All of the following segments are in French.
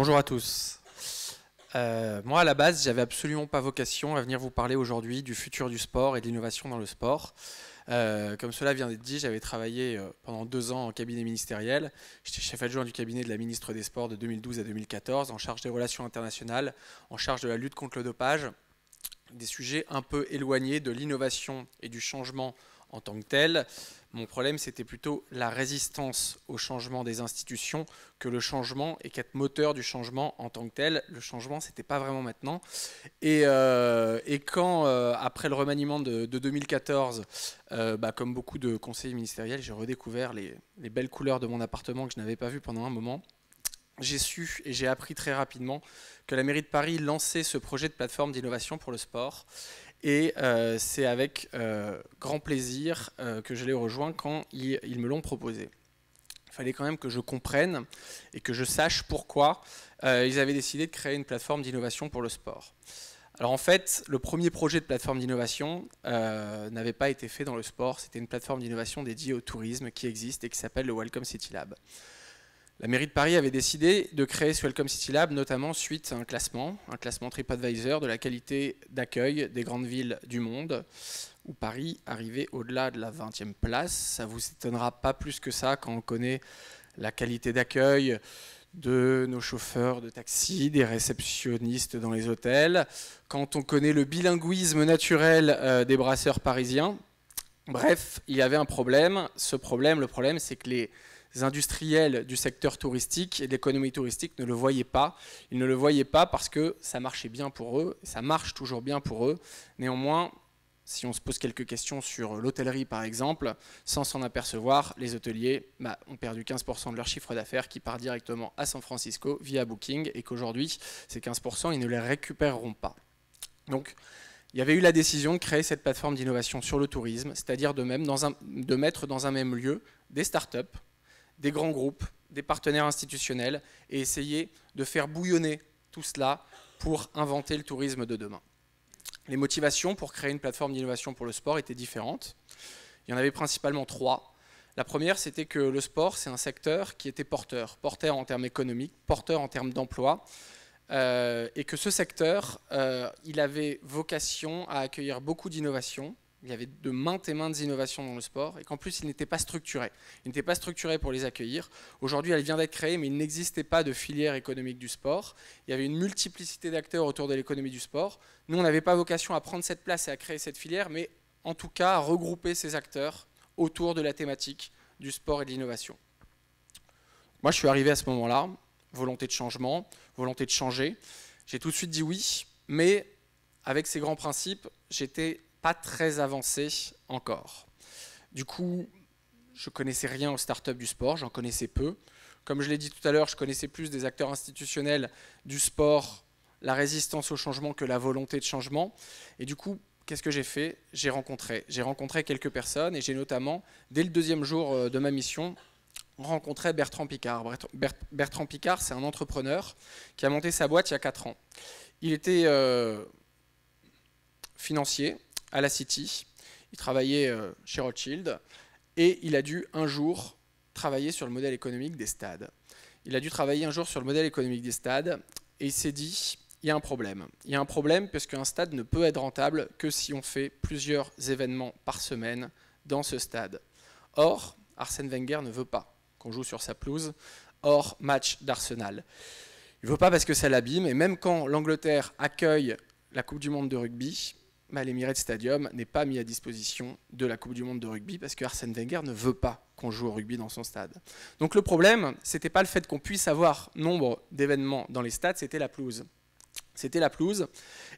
Bonjour à tous. Euh, moi, à la base, j'avais absolument pas vocation à venir vous parler aujourd'hui du futur du sport et de l'innovation dans le sport. Euh, comme cela vient d'être dit, j'avais travaillé euh, pendant deux ans en cabinet ministériel. J'étais chef adjoint du cabinet de la ministre des Sports de 2012 à 2014, en charge des relations internationales, en charge de la lutte contre le dopage, des sujets un peu éloignés de l'innovation et du changement en tant que tel Mon problème, c'était plutôt la résistance au changement des institutions que le changement et qu'être moteur du changement en tant que tel. Le changement, c'était pas vraiment maintenant. Et, euh, quand, euh, après le remaniement de, 2014, euh, bah, comme beaucoup de conseillers ministériels, j'ai redécouvert les, les belles couleurs de mon appartement que je n'avais pas vu pendant un moment j'ai su et j'ai appris très rapidement que la mairie de Paris lançait ce projet de plateforme d'innovation pour le sport. Et euh, c'est avec euh, grand plaisir euh, que je l'ai rejoint quand ils me l'ont proposé. Il fallait quand même que je comprenne et que je sache pourquoi ils avaient décidé de créer une plateforme d'innovation pour le sport. Alors en fait, le premier projet de plateforme d'innovation n'avait pas été fait dans le sport, c'était une plateforme d'innovation dédiée au tourisme qui existe et qui s'appelle le Welcome City Lab. La mairie de Paris avait décidé de créer ce Welcome City Lab, notamment suite à un classement, un classement TripAdvisor de la qualité d'accueil des grandes villes du monde, où Paris arrivait au-delà de la 20e place. Ça vous étonnera pas plus que ça quand on connaît la qualité d'accueil de nos chauffeurs de taxi, des réceptionnistes dans les hôtels, quand on connaît le bilinguisme naturel euh, des brasseurs parisiens. Bref, il y avait un problème. Ce problème, le problème, c'est que les les industriels du secteur touristique et de l'économie touristique ne le voyaient pas. Ils ne le voyaient pas parce que ça marchait bien pour eux, ça marche toujours bien pour eux. Néanmoins, si on se pose quelques questions sur l'hôtellerie par exemple, sans s'en apercevoir, les hôteliers bah, ont perdu 15% de leur chiffre d'affaires qui part directement à San Francisco via Booking et qu'aujourd'hui, ces 15%, ils ne les récupéreront pas. Donc, il y avait eu la décision de créer cette plateforme d'innovation sur le tourisme, c'est-à-dire de, de mettre dans un même lieu des start-up, des grands groupes, des partenaires institutionnels, et essayer de faire bouillonner tout cela pour inventer le tourisme de demain. Les motivations pour créer une plateforme d'innovation pour le sport étaient différentes. Il y en avait principalement trois. La première, c'était que le sport, c'est un secteur qui était porteur, porteur en termes économiques, porteur en termes d'emploi, euh, et que ce secteur, euh, il avait vocation à accueillir beaucoup d'innovations, il y avait de maintes et maintes innovations dans le sport, et qu'en plus, il n'était pas structuré. Il n'était pas structuré pour les accueillir. Aujourd'hui, elle vient d'être créée, mais il n'existait pas de filière économique du sport. Il y avait une multiplicité d'acteurs autour de l'économie du sport. Nous, on n'avait pas vocation à prendre cette place et à créer cette filière, mais en tout cas à regrouper ces acteurs autour de la thématique du sport et de l'innovation. Moi, je suis arrivé à ce moment-là, volonté de changement, volonté de changer. J'ai tout de suite dit oui, mais avec ces grands principes, j'étais pas très avancé encore. Du coup, je connaissais rien aux startups du sport, j'en connaissais peu. Comme je l'ai dit tout à l'heure, je connaissais plus des acteurs institutionnels du sport, la résistance au changement que la volonté de changement. Et du coup, qu'est-ce que j'ai fait J'ai rencontré. J'ai rencontré quelques personnes et j'ai notamment, dès le deuxième jour euh, de ma mission, rencontré Bertrand Picard. Bertrand Picard, c'est un entrepreneur qui a monté sa boîte il y a 4 ans. Il était euh, financier, à la City. Il travaillait euh, chez Rothschild et il a dû un jour travailler sur le modèle économique des stades. Il a dû travailler un jour sur le modèle économique des stades et il s'est dit il y a un problème. Il y a un problème parce qu'un stade ne peut être rentable que si on fait plusieurs événements par semaine dans ce stade. Or, Arsène Wenger ne veut pas qu'on joue sur sa pelouse hors match d'Arsenal. Il ne veut pas parce que ça l'abîme et même quand l'Angleterre accueille la Coupe du Monde de rugby, mais l'Emirates Stadium n'est pas mis à disposition de la Coupe du Monde de rugby parce que Arsène Wenger ne veut pas qu'on joue au rugby dans son stade. Donc le problème, c'était pas le fait qu'on puisse avoir nombre d'événements dans les stades, c'était la pelouse. C'était la pelouse.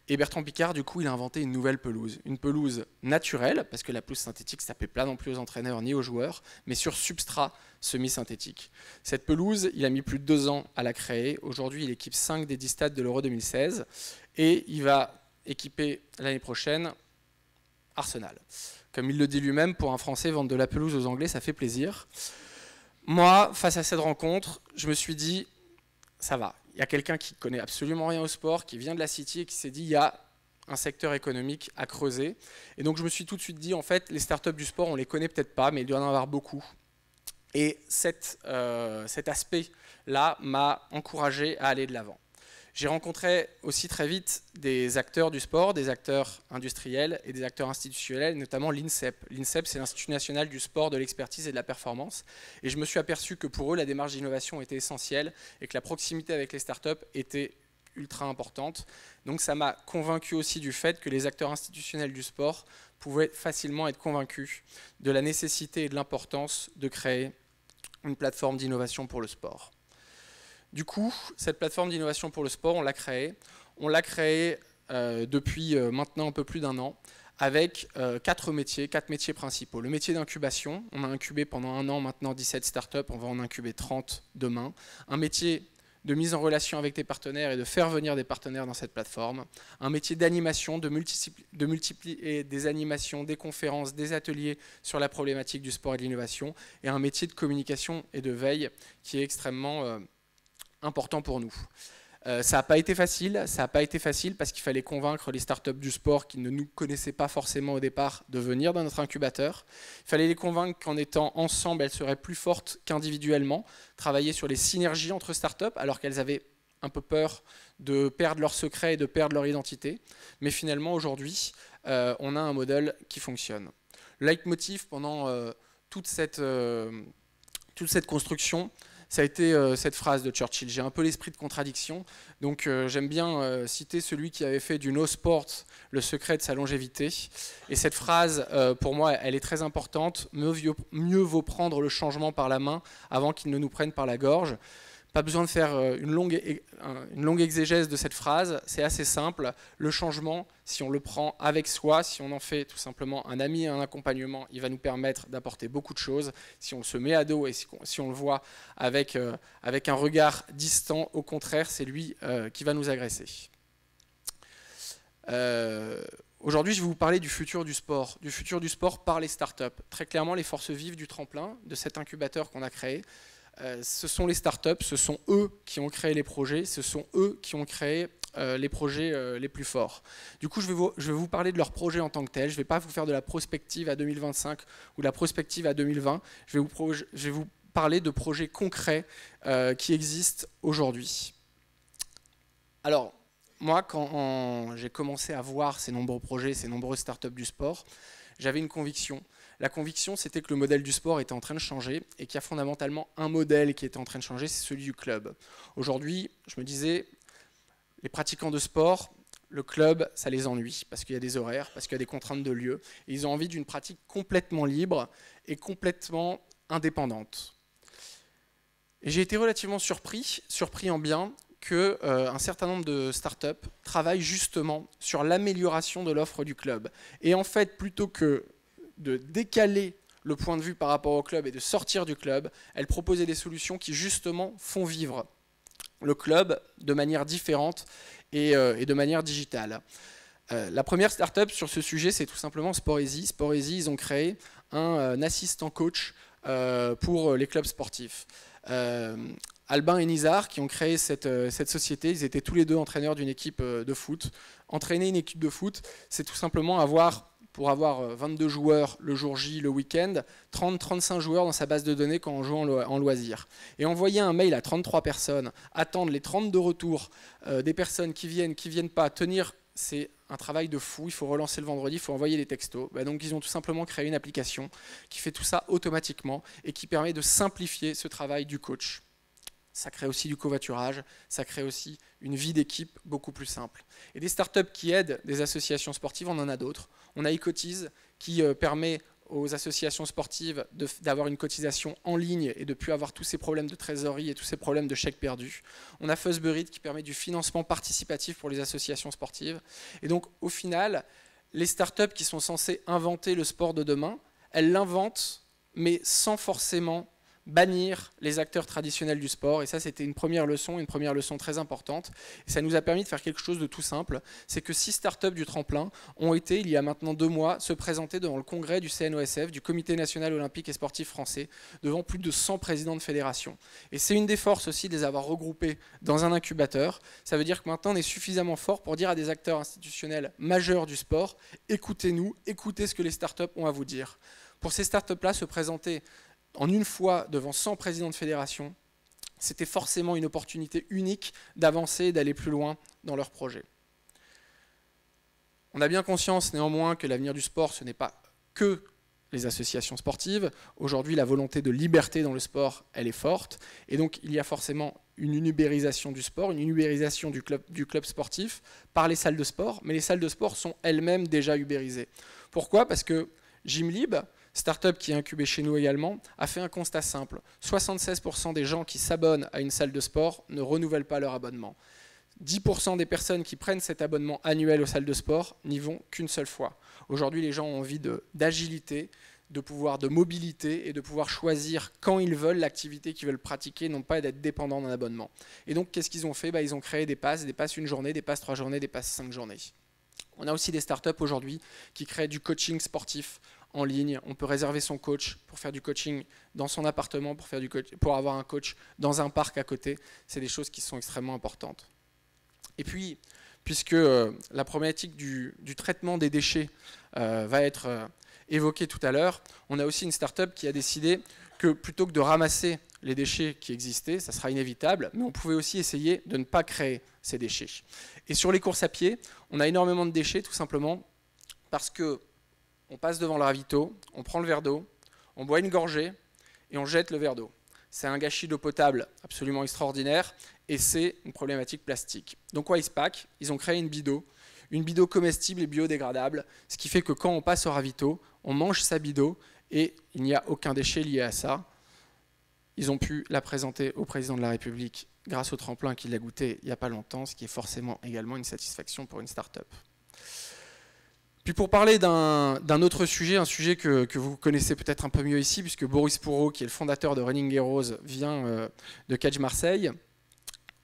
Et Bertrand Picard, du coup, il a inventé une nouvelle pelouse. Une pelouse naturelle, parce que la pelouse synthétique, ça ne pas non plus aux entraîneurs ni aux joueurs, mais sur substrat semi-synthétique. Cette pelouse, il a mis plus de deux ans à la créer. Aujourd'hui, il équipe 5 des 10 stades de l'Euro 2016. Et il va équipé l'année prochaine Arsenal. Comme il le dit lui-même, pour un Français, vendre de la pelouse aux Anglais, ça fait plaisir. Moi, face à cette rencontre, je me suis dit, ça va. Il y a quelqu'un qui connaît absolument rien au sport, qui vient de la City et qui s'est dit, il y a un secteur économique à creuser. Et donc je me suis tout de suite dit, en fait, les startups du sport, on les connaît peut-être pas, mais il doit en avoir beaucoup. Et euh, cet aspect-là m'a encouragé à aller de l'avant. J'ai rencontré aussi très vite des acteurs du sport, des acteurs industriels et des acteurs institutionnels, notamment l'INSEP. L'INSEP, c'est l'Institut national du sport, de l'expertise et de la performance. Et je me suis aperçu que pour eux, la démarche d'innovation était essentielle et que la proximité avec les startups était ultra importante. Donc ça m'a convaincu aussi du fait que les acteurs institutionnels du sport pouvaient facilement être convaincus de la nécessité et de l'importance de créer une plateforme d'innovation pour le sport. Du coup, cette plateforme d'innovation pour le sport, on l'a créée. On l'a créée euh, depuis euh, maintenant un peu plus d'un an avec euh, quatre métiers, quatre métiers principaux. Le métier d'incubation, on a incubé pendant un an maintenant 17 startups, on va en incuber 30 demain. Un métier de mise en relation avec des partenaires et de faire venir des partenaires dans cette plateforme. Un métier d'animation, de, de, multiplier des animations, des conférences, des ateliers sur la problématique du sport et de l'innovation. Et un métier de communication et de veille qui est extrêmement important pour nous. Euh, ça n'a pas été facile, ça n'a pas été facile parce qu'il fallait convaincre les startups du sport qui ne nous connaissaient pas forcément au départ de venir dans notre incubateur. Il fallait les convaincre qu'en étant ensemble, elles seraient plus fortes qu'individuellement, travailler sur les synergies entre startups alors qu'elles avaient un peu peur de perdre leur secret et de perdre leur identité. Mais finalement, aujourd'hui, euh, on a un modèle qui fonctionne. Leitmotiv pendant euh, toute, cette, toute cette construction, ça a été euh, cette phrase de Churchill. J'ai un peu l'esprit de contradiction, donc euh, j'aime bien euh, citer celui qui avait fait du no sport le secret de sa longévité. Et cette phrase, pour moi, elle est très importante. mieux vaut prendre le changement par la main avant qu'il ne nous prenne par la gorge. Pas besoin de faire euh, une longue, exégèse de cette phrase, c'est assez simple. Le changement, si on le prend avec soi, si on en fait tout simplement un ami, un accompagnement, il va nous permettre d'apporter beaucoup de choses. Si on se met à dos et si on le voit euh, avec, un regard distant, au contraire, c'est lui euh, qui va nous agresser. Aujourd'hui, je vais vous parler du futur du sport, du futur du sport par les startups. Très clairement, les forces vives du tremplin, de cet incubateur qu'on a créé, euh, ce sont les startups, ce sont eux qui ont créé les projets, ce sont eux qui ont créé euh, les projets euh, les plus forts. Du coup, je vais, vous, parler de leurs projets en tant que tels. Je ne vais pas vous faire de la prospective à 2025 ou de la prospective à 2020. Je vais vous, parler de projets concrets qui existent aujourd'hui. Alors, moi, quand j'ai commencé à voir ces nombreux projets, ces nombreuses startups du sport, j'avais une conviction. La conviction, c'était que le modèle du sport était en train de changer et qu'il y a fondamentalement un modèle qui était en train de changer, c'est celui du club. Aujourd'hui, je me disais, les pratiquants de sport, le club, ça les ennuie parce qu'il y a des horaires, parce qu'il y a des contraintes de lieu. ils ont envie d'une pratique complètement libre et complètement indépendante. Et j'ai été relativement surpris, surpris en bien, que euh, un certain nombre de startups travaillent justement sur l'amélioration de l'offre du club. Et en fait, plutôt que de décaler le point de vue par rapport au club et de sortir du club, elle proposait des solutions qui justement font vivre le club de manière différente et, euh, de manière digitale. Euh, la première start-up sur ce sujet, c'est tout simplement Sporezy. Sporezy, ils ont créé un, euh, assistant coach pour les clubs sportifs. Albin et Nizar, qui ont créé cette, cette, société, ils étaient tous les deux entraîneurs d'une équipe de foot. Entraîner une équipe de foot, c'est tout simplement avoir pour avoir 22 euh, joueurs le jour J, le week-end, 30-35 joueurs dans sa base de données quand on joue en loisir. Et envoyer un mail à 33 personnes, attendre les 32 retours euh, des personnes qui viennent, qui viennent pas, tenir, c'est un travail de fou. Il faut relancer le vendredi, il faut envoyer des textos. Bah, donc ils ont tout simplement créé une application qui fait tout ça automatiquement et qui permet de simplifier ce travail du coach ça crée aussi du covoiturage, ça crée aussi une vie d'équipe beaucoup plus simple. Et des startups qui aident des associations sportives, on en a d'autres. On a Ecotise qui euh, permet aux associations sportives d'avoir une cotisation en ligne et de ne plus avoir tous ces problèmes de trésorerie et tous ces problèmes de chèques perdus. On a Fuzzbury qui permet du financement participatif pour les associations sportives. Et donc au final, les startups qui sont censées inventer le sport de demain, elles l'inventent, mais sans forcément bannir les acteurs traditionnels du sport. Et ça, c'était une première leçon, une première leçon très importante. Et ça nous a permis de faire quelque chose de tout simple. C'est que six startups du tremplin ont été, il y a maintenant deux mois, se présenter devant le congrès du CNOSF, du Comité national olympique et sportif français, devant plus de 100 présidents de fédération Et c'est une des forces aussi de les avoir regroupés dans un incubateur. Ça veut dire que maintenant, on est suffisamment fort pour dire à des acteurs institutionnels majeurs du sport, écoutez-nous, écoutez ce que les startups ont à vous dire. Pour ces startups-là, se présenter en une fois devant 100 présidents de fédération, c'était forcément une opportunité unique d'avancer d'aller plus loin dans leur projet. On a bien conscience néanmoins que l'avenir du sport, ce n'est pas que les associations sportives. Aujourd'hui, la volonté de liberté dans le sport, elle est forte. Et donc, il y a forcément une ubérisation du sport, une ubérisation du club, sportif par les salles de sport. Mais les salles de sport sont elles-mêmes déjà ubérisées. Pourquoi Parce que Jim startup qui est incubée chez nous également, a fait un constat simple. 76% des gens qui s'abonnent à une salle de sport ne renouvellent pas leur abonnement. 10% des personnes qui prennent cet abonnement annuel aux salles de sport n'y vont qu'une seule fois. Aujourd'hui, les gens ont envie d'agilité, de, pouvoir de mobilité et de pouvoir choisir quand ils veulent l'activité qu'ils veulent pratiquer, non pas d'être dépendants d'un abonnement. Et donc, qu'est-ce qu'ils ont fait bah, Ils ont créé des passes, des passes une journée, des passes trois journées, des passes cinq journées. On a aussi des startups aujourd'hui qui créent du coaching sportif en ligne, on peut réserver son coach pour faire du coaching dans son appartement, pour, faire du pour avoir un coach dans un parc à côté. C'est des choses qui sont extrêmement importantes. Et puis, puisque euh, la problématique du, traitement des déchets euh, va être euh, évoquée tout à l'heure, on a aussi une start-up qui a décidé que plutôt que de ramasser les déchets qui existaient, ça sera inévitable, mais on pouvait aussi essayer de ne pas créer ces déchets. Et sur les courses à pied, on a énormément de déchets tout simplement parce que on passe devant le ravito, on prend le verre d'eau, on boit une gorgée et on jette le verre d'eau. C'est un gâchis d'eau potable absolument extraordinaire et c'est une problématique plastique. Donc Wisepack, ils ont créé une bidot, une bidot comestible et biodégradable, ce qui fait que quand on passe au ravito, on mange sa bidot et il n'y a aucun déchet lié à ça. Ils ont pu la présenter au président de la République grâce au tremplin qu'il a goûté il n'y a pas longtemps, ce qui est forcément également une satisfaction pour une start-up. Puis pour parler d'un autre sujet, un sujet que, vous connaissez peut-être un peu mieux ici, puisque Boris Pourreau, qui est le fondateur de Running Heroes, vient euh, de Cage Marseille,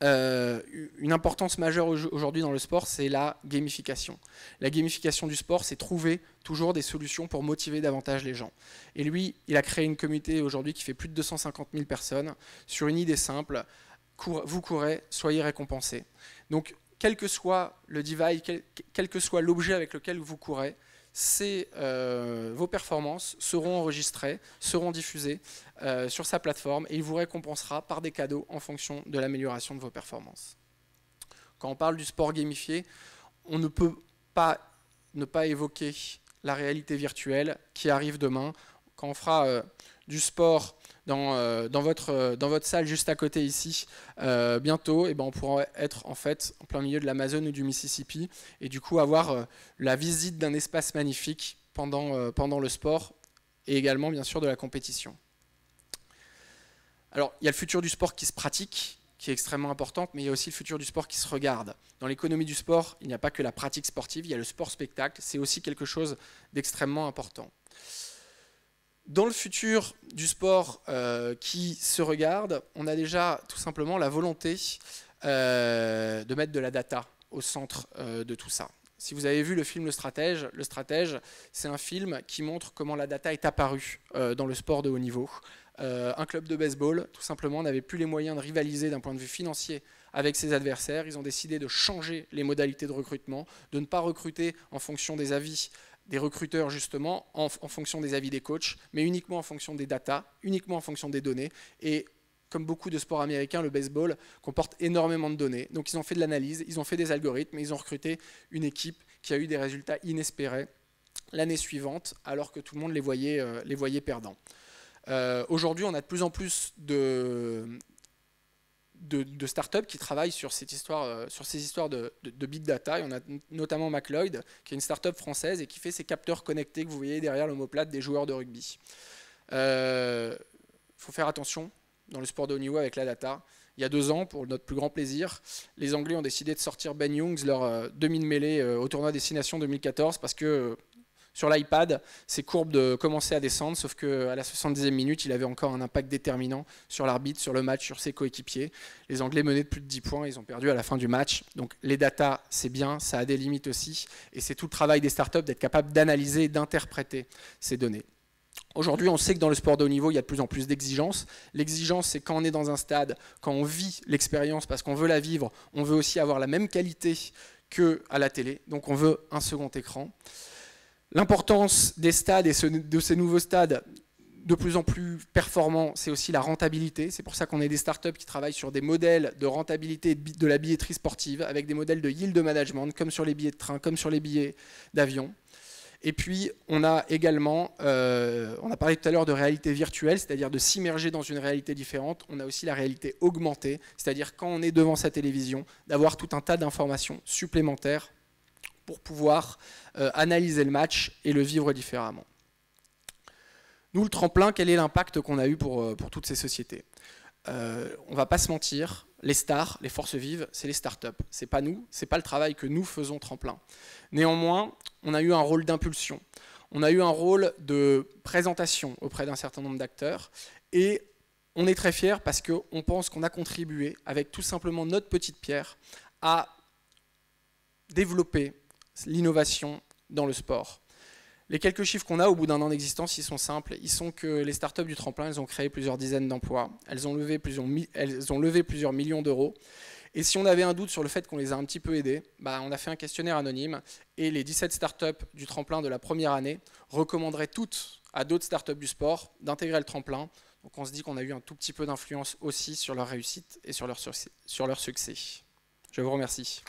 euh, une importance majeure aujourd'hui dans le sport, c'est la gamification. La gamification du sport, c'est trouver toujours des solutions pour motiver davantage les gens. Et lui, il a créé une communauté aujourd'hui qui fait plus de 250 000 personnes sur une idée simple, vous courez, soyez récompensés. Donc quel que soit le device, quel, que soit l'objet avec lequel vous courez, euh, vos performances seront enregistrées, seront diffusées euh, sur sa plateforme et il vous récompensera par des cadeaux en fonction de l'amélioration de vos performances. Quand on parle du sport gamifié, on ne peut pas ne pas évoquer la réalité virtuelle qui arrive demain. Quand on fera euh, du sport euh, dans, votre, euh, dans votre salle juste à côté ici, euh, bientôt, et ben, on pourra être en fait en plein milieu de l'Amazon ou du Mississippi, et du coup avoir la visite d'un espace magnifique pendant, pendant le sport, et également bien sûr de la compétition. Alors il y a le futur du sport qui se pratique, qui est extrêmement important, mais il y a aussi le futur du sport qui se regarde. Dans l'économie du sport, il n'y a pas que la pratique sportive, il y a le sport spectacle, c'est aussi quelque chose d'extrêmement important. Dans le futur du sport euh, qui se regarde, on a déjà tout simplement la volonté euh, de mettre de la data au centre euh, de tout ça. Si vous avez vu le film Le Stratège, Le Stratège, c'est un film qui montre comment la data est apparue dans le sport de haut niveau. un club de baseball, tout simplement, n'avait plus les moyens de rivaliser d'un point de vue financier avec ses adversaires. Ils ont décidé de changer les modalités de recrutement, de ne pas recruter en fonction des avis des recruteurs justement en, fonction des avis des coachs, mais uniquement en fonction des datas, uniquement en fonction des données. Et comme beaucoup de sports américains, le baseball comporte énormément de données. Donc ils ont fait de l'analyse, ils ont fait des algorithmes, et ils ont recruté une équipe qui a eu des résultats inespérés l'année suivante, alors que tout le monde les voyait, euh, perdants. Euh, aujourd'hui, on a de plus en plus de, de, de startups qui travaillent sur, cette histoire, euh, sur ces histoires de, big data. Et on a notamment McLeod, qui est une startup française et qui fait ces capteurs connectés que vous voyez derrière l'homoplate des joueurs de rugby. Il euh, faut faire attention dans le sport de niveau avec la data. Il y a deux ans, pour notre plus grand plaisir, les Anglais ont décidé de sortir Ben Youngs, leur euh, demi de mêlée au tournoi Destination 2014, parce que sur l'iPad, ces courbes de commençaient à descendre, sauf qu'à la 70e minute, il avait encore un impact déterminant sur l'arbitre, sur le match, sur ses coéquipiers. Les Anglais menaient de plus de 10 points, ils ont perdu à la fin du match. Donc les datas, c'est bien, ça a des limites aussi, et c'est tout le travail des startups d'être capable d'analyser, et d'interpréter ces données. Aujourd'hui, on sait que dans le sport de haut niveau, il y a de plus en plus d'exigences. L'exigence, c'est quand on est dans un stade, quand on vit l'expérience, parce qu'on veut la vivre, on veut aussi avoir la même qualité que à la télé. Donc on veut un second écran. L'importance des stades et de ces nouveaux stades de plus en plus performants, c'est aussi la rentabilité. C'est pour ça qu'on est des startups qui travaillent sur des modèles de rentabilité de la billetterie sportive, avec des modèles de yield management, comme sur les billets de train, comme sur les billets d'avion. Et puis, on a également, euh, on a parlé tout à l'heure de réalité virtuelle, c'est-à-dire de s'immerger dans une réalité différente. On a aussi la réalité augmentée, c'est-à-dire quand on est devant sa télévision, d'avoir tout un tas d'informations supplémentaires pour pouvoir euh, analyser le match et le vivre différemment. Nous, le tremplin, quel est l'impact qu'on a eu pour, euh, pour toutes ces sociétés On euh, On va pas se mentir, les stars, les forces vives, c'est les startups. C'est pas nous, c'est pas le travail que nous faisons tremplin. Néanmoins, on a eu un rôle d'impulsion. On a eu un rôle de présentation auprès d'un certain nombre d'acteurs et on est très fiers parce qu'on pense qu'on a contribué avec tout simplement notre petite pierre à développer l'innovation dans le sport. Les quelques chiffres qu'on a au bout d'un an d'existence, ils sont simples. Ils sont que les startups du tremplin, elles ont créé plusieurs dizaines d'emplois. Elles, ont levé plusieurs, millions d'euros. Et si on avait un doute sur le fait qu'on les a un petit peu aidés, bah on a fait un questionnaire anonyme et les 17 startups du tremplin de la première année recommanderaient toutes à d'autres startups du sport d'intégrer le tremplin. Donc on se dit qu'on a eu un tout petit peu d'influence aussi sur leur réussite et sur leur succès. Je vous remercie.